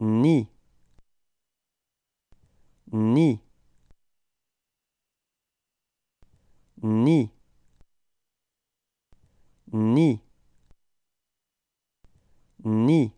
ni ni ni ni ni